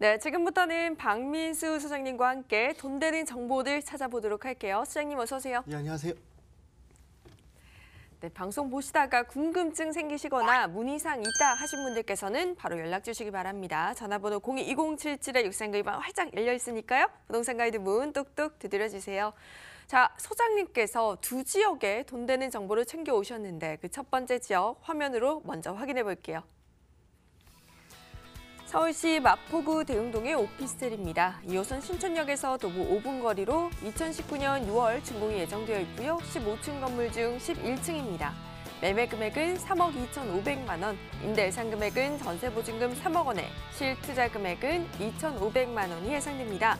네, 지금부터는 박민수 소장님과 함께 돈 되는 정보들 찾아보도록 할게요. 소장님 어서 오세요. 네, 예, 안녕하세요. 네, 방송 보시다가 궁금증 생기시거나 문의사항 있다 하신 분들께서는 바로 연락 주시기 바랍니다. 전화번호 02-2077에 육상가입방 활짝 열려 있으니까요. 부동산 가이드 문 뚝뚝 두드려 주세요. 자, 소장님께서 두 지역에 돈 되는 정보를 챙겨 오셨는데 그 첫 번째 지역 화면으로 먼저 확인해 볼게요. 서울시 마포구 대흥동의 오피스텔입니다. 이곳은 신촌역에서 도보 5분 거리로 2019년 6월 준공이 예정되어 있고요. 15층 건물 중 11층입니다. 매매 금액은 3억 2,500만 원, 임대 예상 금액은 전세 보증금 3억 원에 실 투자 금액은 2,500만 원이 예상됩니다.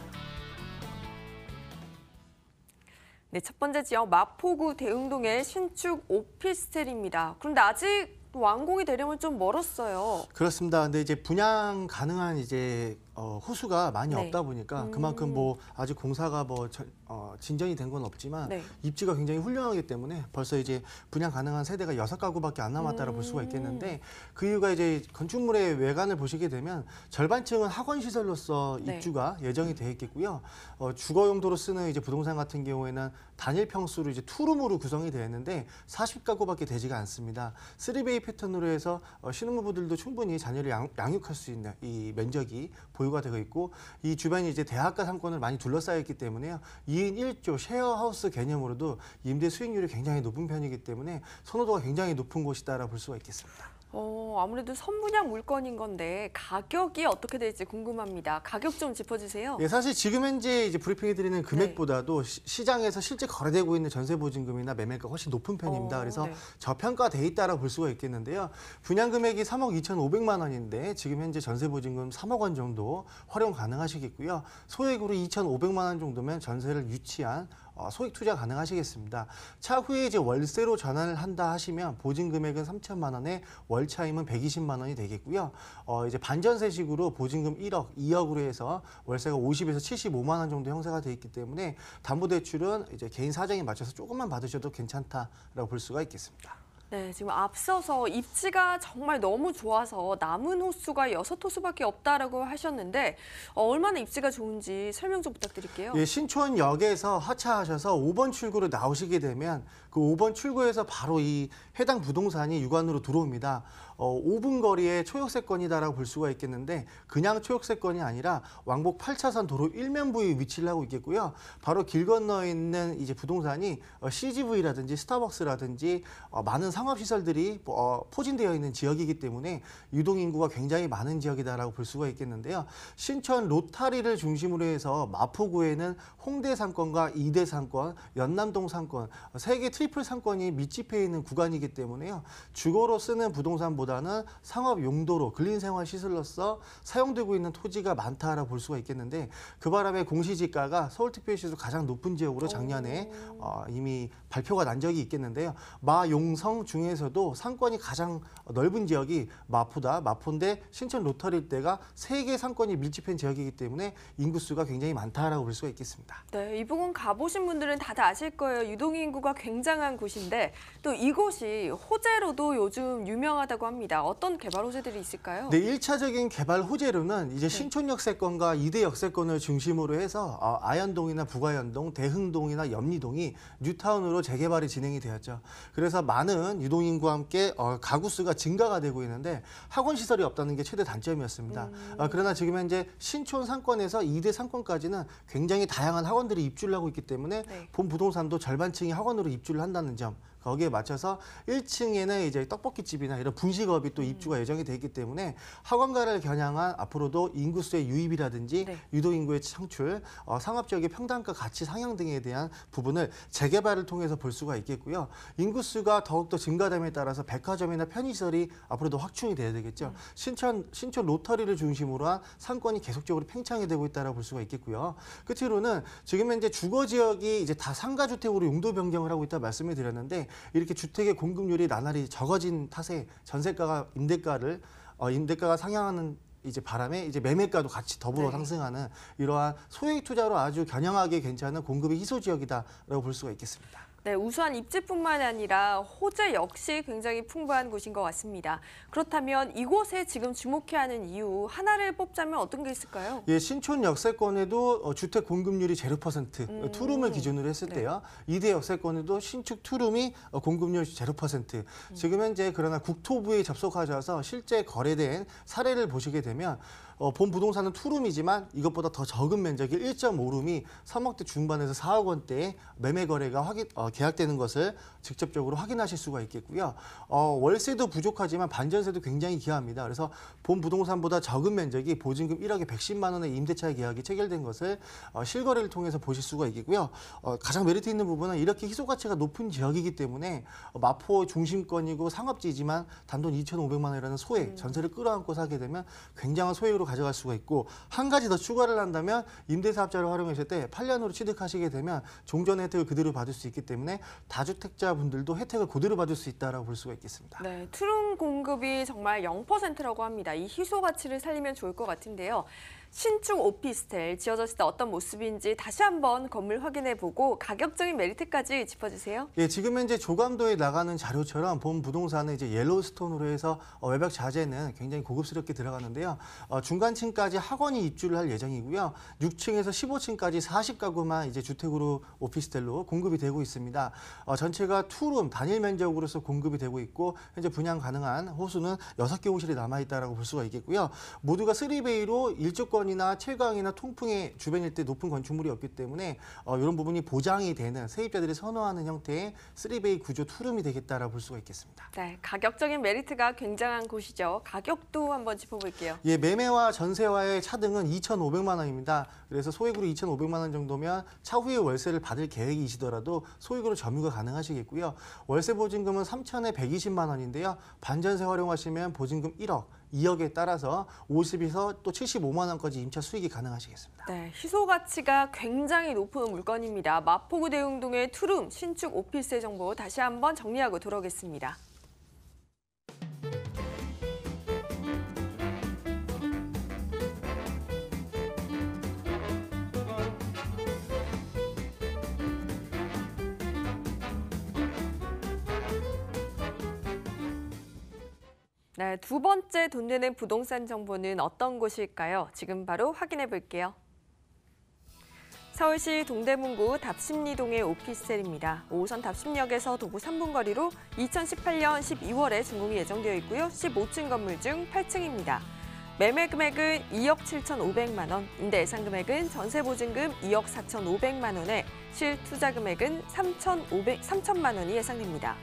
네, 첫 번째 지역 마포구 대흥동의 신축 오피스텔입니다. 그런데 아직 또 완공이 되려면 좀 멀었어요. 그렇습니다. 근데 이제 분양 가능한 이제 어, 호수가 많이 네. 없다 보니까 음. 그만큼 뭐 아직 공사가 뭐 저, 어, 진전이 된 건 없지만 네. 입지가 굉장히 훌륭하기 때문에 벌써 이제 분양 가능한 세대가 여섯 가구밖에 안 남았다라고 음. 볼 수가 음. 있겠는데 그 이유가 이제 건축물의 외관을 보시게 되면 절반층은 학원 시설로서 네. 입주가 네. 예정이 돼 있겠고요. 어, 주거 용도로 쓰는 이제 부동산 같은 경우에는 단일 평수로 이제 투룸으로 구성이 되어 있는데 40가구밖에 되지가 않습니다. 쓰리베이 패턴으로 해서 어, 신혼부부들도 충분히 자녀를 양, 양육할 수 있는 이 면적이 보유 보유가 되고 있고 이 주변이 이제 대학가 상권을 많이 둘러싸여 있기 때문에요. 2인 1조 쉐어하우스 개념으로도 임대 수익률이 굉장히 높은 편이기 때문에 선호도가 굉장히 높은 곳이다라 볼 수가 있겠습니다. 어, 아무래도 선분양 물건인 건데 가격이 어떻게 될지 궁금합니다. 가격 좀 짚어주세요. 예, 사실 지금 현재 이제 브리핑해드리는 네. 금액보다도 네. 시, 장에서 실제 거래되고 있는 전세보증금이나 매매가 훨씬 높은 편입니다. 어, 그래서 네. 저평가돼 있다라고 볼 수가 있겠는데요. 분양 금액이 3억 2,500만 원인데 지금 현재 전세보증금 3억 원 정도 활용 가능하시겠고요. 소액으로 2,500만 원 정도면 전세를 유치한 어, 소액 투자 가능하시겠습니다. 차후에 이제 월세로 전환을 한다 하시면 보증 금액은 3천만 원에 월차임은 120만 원이 되겠고요. 어, 이제 반전세식으로 보증금 1억, 2억으로 해서 월세가 50에서 75만 원 정도 형세가 되어 있기 때문에 담보대출은 이제 개인 사정에 맞춰서 조금만 받으셔도 괜찮다라고 볼 수가 있겠습니다. 네, 지금 앞서서 입지가 정말 너무 좋아서 남은 호수가 6 호수밖에 없다라고 하셨는데 어, 얼마나 입지가 좋은지 설명 좀 부탁드릴게요. 예, 신촌역에서 하차하셔서 5번 출구로 나오시게 되면 그 5번 출구에서 바로 이 해당 부동산이 육안으로 들어옵니다. 어, 5분 거리에 초역세권이다라고 볼 수가 있겠는데 그냥 초역세권이 아니라 왕복 8차선 도로 일면 부에 위치를 하고 있겠고요. 바로 길 건너 있는 이제 부동산이 CGV라든지 어, 스타벅스라든지 어, 많은 상업시설들이 어, 포진되어 있는 지역이기 때문에 유동인구가 굉장히 많은 지역이다라고 볼 수가 있겠는데요. 신천 로타리를 중심으로 해서 마포구에는 홍대 상권과 이대 상권, 연남동 상권, 어, 세개 트리 트리플 상권이 밀집해 있는 구간이기 때문에요. 주거로 쓰는 부동산보다는 상업 용도로 근린 생활 시설로서 사용되고 있는 토지가 많다라 볼 수가 있겠는데 그 바람에 공시지가가 서울특별시에서 가장 높은 지역으로 작년에 어, 이미 발표가 난 적이 있겠는데요. 마용성 중에서도 상권이 가장 넓은 지역이 마포다, 마포인데 신천 로터리때가세개 상권이 밀집한 지역이기 때문에 인구수가 굉장히 많다라고 볼 수가 있겠습니다. 네, 이 부분 가보신 분들은 다들 아실 거예요. 유동인구가 굉장히 굉장한 곳인데 또 이곳이 호재로도 요즘 유명하다고 합니다. 어떤 개발 호재들이 있을까요? 네, 1차적인 개발 호재로는 이제 네. 신촌 역세권과 이대 역세권을 중심으로 해서 아, 아현동이나 부가현동, 대흥동이나 연리동이 뉴타운으로 재개발이 진행이 되었죠. 그래서 많은 유동인구와 함께 어, 가구 수가 증가가 되고 있는데 학원 시설이 없다는 게 최대 단점이었습니다. 음. 어, 그러나 지금 현재 신촌 상권에서 이대 상권까지는 굉장히 다양한 학원들이 입주를 하고 있기 때문에 네. 본 부동산도 절반층이 학원으로 입주를 연주를 한다는 점 거기에 맞춰서 1층에는 이제 떡볶이집이나 이런 분식업이 또 음. 입주가 예정이 돼 있기 때문에 학원가를 겨냥한 앞으로도 인구수의 유입이라든지 네. 유도인구의 창출, 어, 상업지역의 평단가 가치 상향 등에 대한 부분을 재개발을 통해서 볼 수가 있겠고요. 인구수가 더욱더 증가됨에 따라서 백화점이나 편의시설이 앞으로도 확충이 돼야 되겠죠. 음. 신촌, 신촌 로터리를 중심으로 한 상권이 계속적으로 팽창이 되고 있다고 라볼 수가 있겠고요. 끝으로는 지금 현재 주거지역이 이제 다 상가주택으로 용도 변경을 하고 있다 말씀을 드렸는데 이렇게 주택의 공급률이 나날이 적어진 탓에 전세가가 임대가를 어, 임대가가 상향하는 이제 바람에 이제 매매가도 같이 더불어 네. 상승하는 이러한 소액 투자로 아주 겨냥하게 괜찮은 공급의 희소 지역이다라고 볼 수가 있겠습니다. 네, 우수한 입지뿐만 아니라 호재 역시 굉장히 풍부한 곳인 것 같습니다. 그렇다면 이곳에 지금 주목해야 하는 이유 하나를 뽑자면 어떤 게 있을까요? 예, 신촌 역세권에도 어, 주택 공급률이 제 어, 음. 투룸을 기준으로 했을 네. 때요. 네. 대 역세권에도 신축 투룸이 어, 공급률 제 음. 지금 현재 그러나 국토부에 접속하셔서 실제 거래된 사례를 보시게 되면 어, 본 부동산은 투룸이지만 이것보다 더 적은 면적이 1.5룸이 3억대 중반에서 4억 원대에 매매 거래가 확인, 어, 계약되는 것을 직접적으로 확인하실 수가 있겠고요. 어, 월세도 부족하지만 반전세도 굉장히 귀합니다 그래서 본 부동산보다 적은 면적이 보증금 1억에 110만 원의 임대차 계약이 체결된 것을 어, 실거래를 통해서 보실 수가 있겠고요. 어, 가장 메리트 있는 부분은 이렇게 희소가치가 높은 지역이기 때문에 어, 마포 중심권이고 상업지이지만 단돈 2,500만 원이라는 소액 음. 전세를 끌어안고 사게 되면 굉장한 소액으로 가져갈 수가 있고 한 가지 더 추가를 한다면 임대사업자를 활용했을 때 8년으로 취득하시게 되면 종전 혜택을 그대로 받을 수 있기 때문에 다주택자분들도 혜택을 그대로 받을 수 있다고 볼 수가 있겠습니다. 네, 투룸 공급이 정말 0%라고 합니다. 이 희소 가치를 살리면 좋을 것 같은데요. 신축 오피스텔 지어졌을 때 어떤 모습인지 다시 한번 건물 확인해보고 가격적인 메리트까지 짚어주세요. 예, 지금 현재 조감도에 나가는 자료처럼 본 부동산은 이제 옐로스톤으로 해서 어, 외벽 자재는 굉장히 고급스럽게 들어가는데요. 어, 중간층까지 학원이 입주를 할 예정이고요. 6층에서 15층까지 40가구만 이제 주택으로 오피스텔로 공급이 되고 있습니다. 어, 전체가 투룸 단일 면적으로서 공급이 되고 있고 현재 분양 가능한 호수는 6개 호실이 남아있다고 볼 수가 있겠고요. 모두가 3베이로 일조권 수도이나체강이나 통풍의 주변 일대 높은 건축물이 없기 때문에 어, 이런 부분이 보장이 되는 세입자들이 선호하는 형태의 3베이 구조 투룸이 되겠다라고 볼 수가 있겠습니다. 네, 가격적인 메리트가 굉장한 곳이죠. 가격도 한번 짚어볼게요. 예, 매매와 전세와의 차등은 2,500만 원입니다. 그래서 소액으로 2,500만 원 정도면 차후에 월세를 받을 계획이시더라도 소액으로 점유가 가능하시겠고요. 월세 보증금은 3,120만 원인데요. 반전세 활용하시면 보증금 1억, 2억에 따라서 50에서 또 75만 원까지 임차 수익이 가능하시겠습니다. 네, 희소 가치가 굉장히 높은 물건입니다. 마포구 대흥동의 투룸 신축 오피스의 정보 다시 한번 정리하고 돌아오겠습니다. 네, 두 번째 돈 되는 부동산 정보는 어떤 곳일까요? 지금 바로 확인해 볼게요. 서울시 동대문구 답심리동의 오피스텔입니다. 5호선 답심역에서 도보 3분 거리로 2018년 12월에 준공이 예정되어 있고요. 15층 건물 중 8층입니다. 매매 금액은 2억 7,500만 원, 임대 예상 금액은 전세 보증금 2억 4,500만 원에 실 투자 금액은 3,500, 3천만 원이 예상됩니다.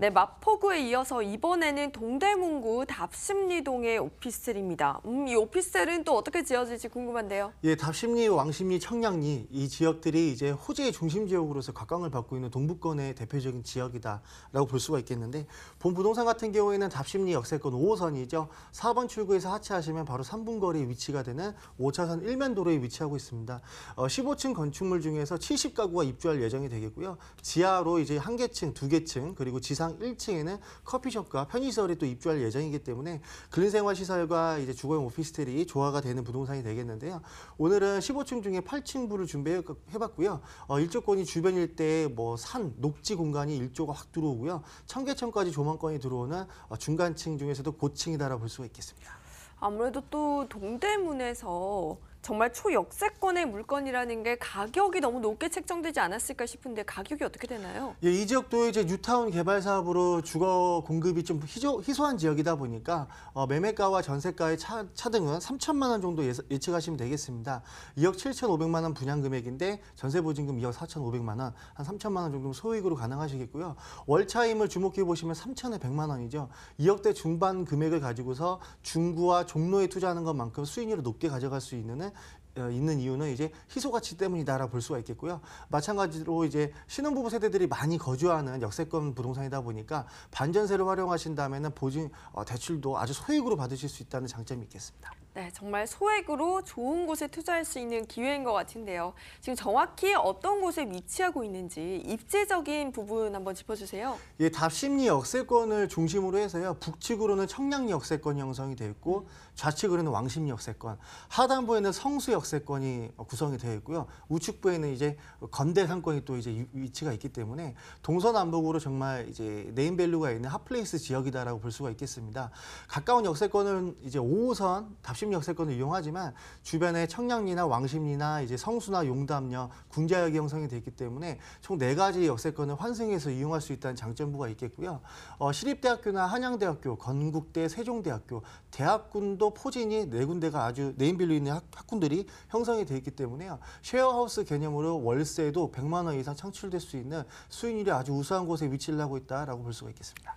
네, 마포구에 이어서 이번에는 동대문구 답심리동의 오피스텔입니다. 음, 이 오피스텔은 또 어떻게 지어질지 궁금한데요. 예, 답심리, 왕십리, 청량리 이 지역들이 이제 호재의 중심 지역으로서 각광을 받고 있는 동북권의 대표적인 지역이다라고 볼 수가 있겠는데 본 부동산 같은 경우에는 답심리 역세권 5호선이죠. 4번 출구에서 하차하시면 바로 3분 거리에 위치가 되는 5차선 1면 도로에 위치하고 있습니다. 어, 15층 건축물 중에서 70가구가 입주할 예정이 되겠고요. 지하로 이제 한 개층, 두 개층 그리고 지상 주차 1층에는 커피숍과 편의시설이 또 입주할 예정이기 때문에 근린생활시설과 이제 주거용 오피스텔이 조화가 되는 부동산이 되겠는데요. 오늘은 15층 중에 8층부를 준비해봤고요. 어, 일조권이 주변 일때뭐 산, 녹지 공간이 일조가 확 들어오고요. 청계천까지 조망권이 들어오는 어, 중간층 중에서도 고층이다라 고볼 수가 있겠습니다. 아무래도 또 동대문에서 정말 초역세권의 물건이라는 게 가격이 너무 높게 책정되지 않았을까 싶은데 가격이 어떻게 되나요? 예, 이 지역도 이제 뉴타운 개발 사업으로 주거 공급이 좀 희소, 희소한 지역이다 보니까 어, 매매가와 전세가의 차, 차등은 3천만 원 정도 예측, 하시면 되겠습니다. 2억 7,500만 원 분양 금액인데 전세 보증금 2억 4,500만 원, 한 3천만 원 정도 소액으로 가능하시겠고요. 월차임을 주목해 보시면 3천에 100만 원이죠. 2억대 중반 금액을 가지고서 중구와 종로에 투자하는 것만큼 수익률을 높게 가져갈 수 있는 어, 있는 이유는 이제 희소가치 때문이다라 고볼 수가 있겠고요. 마찬가지로 이제 신혼부부 세대들이 많이 거주하는 역세권 부동산이다 보니까 반전세를 활용하신 다음에는 보증 어, 대출도 아주 소액으로 받으실 수 있다는 장점이 있겠습니다. 네, 정말 소액으로 좋은 곳에 투자할 수 있는 기회인 것 같은데요. 지금 정확히 어떤 곳에 위치하고 있는지 입지적인 부분 한번 짚어주세요. 예, 답심리 역세권을 중심으로 해서요. 북측으로는 청량리 역세권 형성이 되어 있고 좌측으로는 왕심리 역세권, 하단부에는 성수 역세권이 구성이 되어 있고요. 우측부에는 이제 건대 상권이 또 이제 위치가 있기 때문에 동서남북으로 정말 이제 네임밸류가 있는 핫플레이스 지역이다라고 볼 수가 있겠습니다. 가까운 역세권은 이제 5호선 답 엽심 역세권을 이용하지만 주변에 청량리나 왕십리나 이제 성수나 용담녀 군자역이 형성이 되기 때문에 총 네 가지 역세권을 환승해서 이용할 수 있다는 장점부가 있겠고요. 어, 시립대학교나 한양대학교, 건국대, 세종대학교, 대학군도 포진이 네 군데가 아주 네임빌로 있는 학, 군들이 형성이 돼 있기 때문에요. 쉐어하우스 개념으로 월세도 100만 원 이상 창출될 수 있는 수익률이 아주 우수한 곳에 위치를 하고 있다라고 볼 수가 있겠습니다.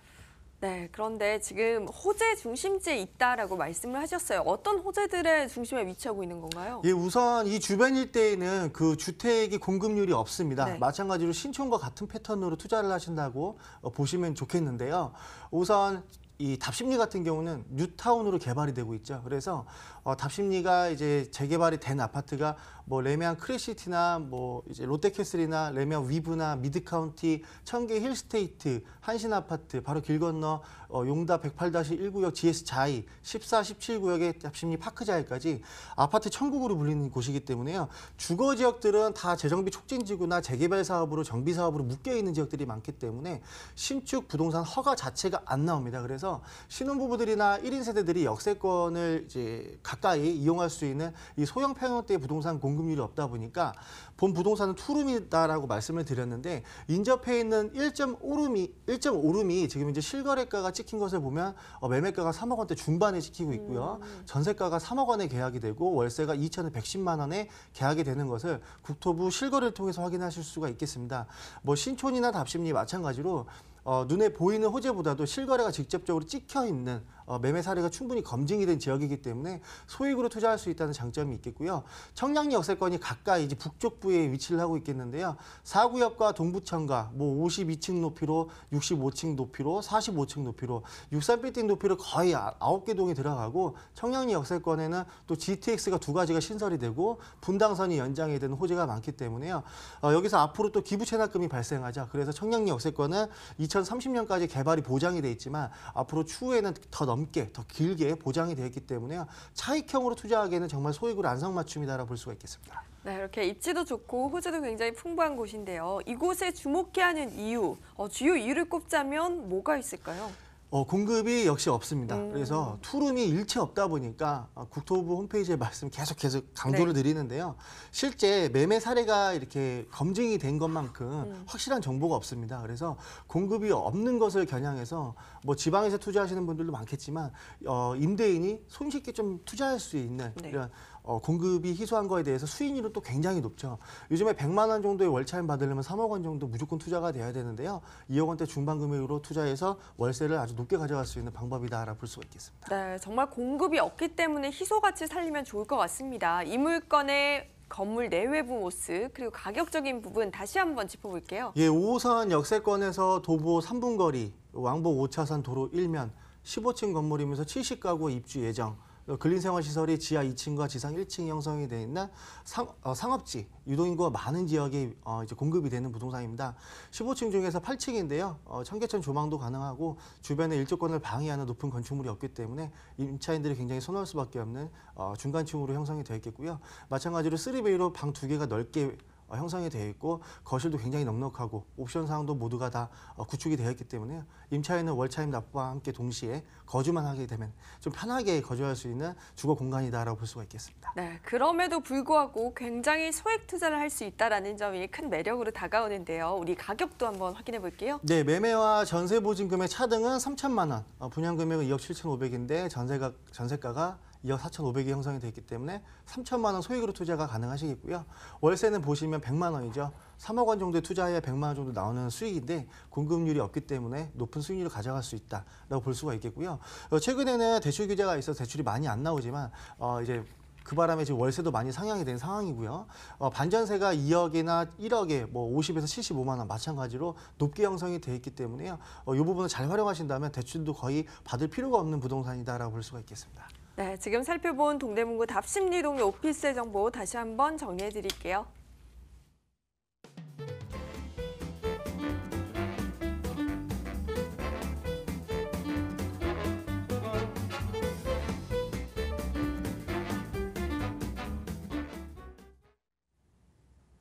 네, 그런데 지금 호재 중심지에 있다라고 말씀을 하셨어요. 어떤 호재들의 중심에 위치하고 있는 건가요? 예, 우선 이 주변 일대에는 그 주택이 공급률이 없습니다. 네. 마찬가지로 신촌과 같은 패턴으로 투자를 하신다고 어, 보시면 좋겠는데요. 우선 이 답심리 같은 경우는 뉴타운으로 개발이 되고 있죠. 그래서 어, 답심리가 이제 재개발이 된 아파트가 뭐 레미안 크리시티나 뭐 이제 롯데캐슬이나 레미안 위브나 미드카운티, 청계 힐스테이트, 한신 아파트, 바로 길 건너 어, 용다 108-1구역 GS 자이, 14, 17구역의 답심리 파크 자이까지 아파트 천국으로 불리는 곳이기 때문에요. 주거 지역들은 다 재정비 촉진지구나 재개발 사업으로 정비 사업으로 묶여 있는 지역들이 많기 때문에 신축 부동산 허가 자체가 안 나옵니다. 그래서 신혼부부들이나 1인 세대들이 역세권을 이제 가 가까이 이용할 수 있는 이 소형 평형대의 부동산 공급률이 없다 보니까 본 부동산은 투룸이다라고 말씀을 드렸는데 인접해 있는 1.5룸이 1.5룸이 지금 이제 실거래가가 찍힌 것을 보면 어, 매매가가 3억 원대 중반에 찍히고 있고요. 음. 전세가가 3억 원에 계약이 되고 월세가 2,110만 원에 계약이 되는 것을 국토부 실거래를 통해서 확인하실 수가 있겠습니다. 뭐 신촌이나 답심리 마찬가지로 어, 눈에 보이는 호재보다도 실거래가 직접적으로 찍혀 있는 어, 매매 사례가 충분히 검증이 된 지역이기 때문에 소액으로 투자할 수 있다는 장점이 있겠고요. 청량리 역세권이 가까이 이제 북쪽 부에 위치를 하고 있겠는데요. 사구역과 동부청과뭐 52층 높이로 65층 높이로 45층 높이로 63빌딩 높이로 거의 9개 아, 동이 들어가고 청량리 역세권에는 또 GTX가 두 가지가 신설이 되고 분당선이 연장이 되는 호재가 많기 때문에요. 어, 여기서 앞으로 또 기부 채납금이발생하자 그래서 청량리 역세권은 2030년까지 개발이 보장이 돼 있지만 앞으로 추후에는 더 넘게 더 길게 보장이 되었기 때문에 차익형으로 투자하기에는 정말 소액으로 안성맞춤이다라고 볼 수가 있겠습니다. 네, 이렇게 입지도 좋고 호재도 굉장히 풍부한 곳인데요. 이곳에 주목해야 하는 이유, 어, 주요 이유를 꼽자면 뭐가 있을까요? 어, 공급이 역시 없습니다. 음. 그래서 투룸이 일체 없다 보니까 어, 국토부 홈페이지에 말씀 계속 계속 강조를 네. 드리는데요. 실제 매매 사례가 이렇게 검증이 된 것만큼 음. 확실한 정보가 없습니다. 그래서 공급이 없는 것을 겨냥해서 뭐 지방에서 투자하시는 분들도 많겠지만 어, 임대인이 손쉽게 좀 투자할 수 있는 네. 이런 어, 공급이 희소한 거에 대해서 수익률은 또 굉장히 높죠. 요즘에 100만 원 정도의 월차임 받으려면 3억 원 정도 무조건 투자가 돼야 되는데요. 2억 원대 중반 금액으로 투자해서 월세를 아주 높게 가져갈 수 있는 방법이다라고 볼 수가 있겠습니다. 네, 정말 공급이 없기 때문에 희소가치 살리면 좋을 것 같습니다. 이 물건의 건물 내외부 모습 그리고 가격적인 부분 다시 한번 짚어볼게요. 예, 5호선 역세권에서 도보 3분 거리 왕복 5차선 도로 1면 15층 건물이면서 70가구 입주 예정. 어, 근린생활시설이 지하 2층과 지상 1층 형성이 되어 있는 상, 어, 상업지, 유동인구가 많은 지역에 어, 이제 공급이 되는 부동산입니다. 15층 중에서 8층인데요. 어, 청계천 조망도 가능하고 주변에 일조권을 방해하는 높은 건축물이 없기 때문에 임차인들이 굉장히 선호할 수밖에 없는 어, 중간층으로 형성이 되어 있겠고요. 마찬가지로 3베이로 방2 개가 넓게 어, 형성이 되어 있고 거실도 굉장히 넉넉하고 옵션 사항도 모두가 다 어, 구축이 되어 있기 때문에 임차인은 월차임 납부와 함께 동시에 거주만 하게 되면 좀 편하게 거주할 수 있는 주거 공간이다라고 볼 수가 있겠습니다. 네, 그럼에도 불구하고 굉장히 소액 투자를 할 수 있다라는 점이 큰 매력으로 다가오는데요. 우리 가격도 한번 확인해 볼게요. 네, 매매와 전세 보증금의 차등은 3천만 원, 어, 분양 금액은 2억 7,500인데 전세가 전세가가 2억 4,500이 형성이 되기 어있 때문에 3천만 원 소액으로 투자가 가능하시겠고요. 월세는 보시면 100만 원이죠. 3억 원 정도의 투자에 100만 원 정도 나오는 수익인데 공급률이 없기 때문에 높은 수익률을 가져갈 수 있다라고 볼 수가 있겠고요. 어, 최근에는 대출 규제가 있어서 대출이 많이 안 나오지만 어 이제 그 바람에 지금 월세도 많이 상향이 된 상황이고요. 어, 반전세가 2억이나 1억에 뭐 50에서 75만 원 마찬가지로 높게 형성이 돼 있기 때문에요. 어, 이 부분을 잘 활용하신다면 대출도 거의 받을 필요가 없는 부동산이다라고 볼 수가 있겠습니다. 네, 지금 살펴본 동대문구 답심리동의 오피스의 정보 다시 한번 정리해 드릴게요.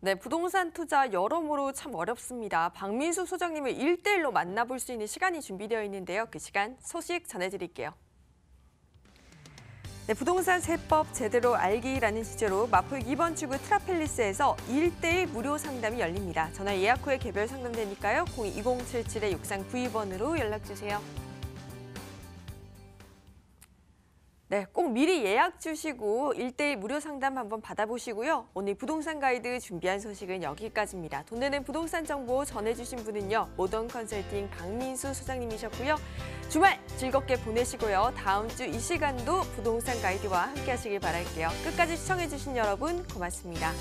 네, 부동산 투자 여러모로 참 어렵습니다. 박민수 소장님을 일대일로 만나볼 수 있는 시간이 준비되어 있는데요. 그 시간 소식 전해드릴게요. 네, 부동산 세법 제대로 알기라는 주제로 마포역 2번 출구 트라펠리스에서 1대1 무료 상담이 열립니다. 전화 예약 후에 개별 상담되니까요. 02077-6392번으로 연락주세요. 네, 꼭 미리 예약 주시고 일대일 무료 상담 한번 받아보시고요. 오늘 부동산 가이드 준비한 소식은 여기까지입니다. 돈 내는 부동산 정보 전해주신 분은요. 모던 컨설팅 박민수 소장님이셨고요. 주말 즐겁게 보내시고요. 다음 주 이 시간도 부동산 가이드와 함께 하시길 바랄게요. 끝까지 시청해주신 여러분 고맙습니다.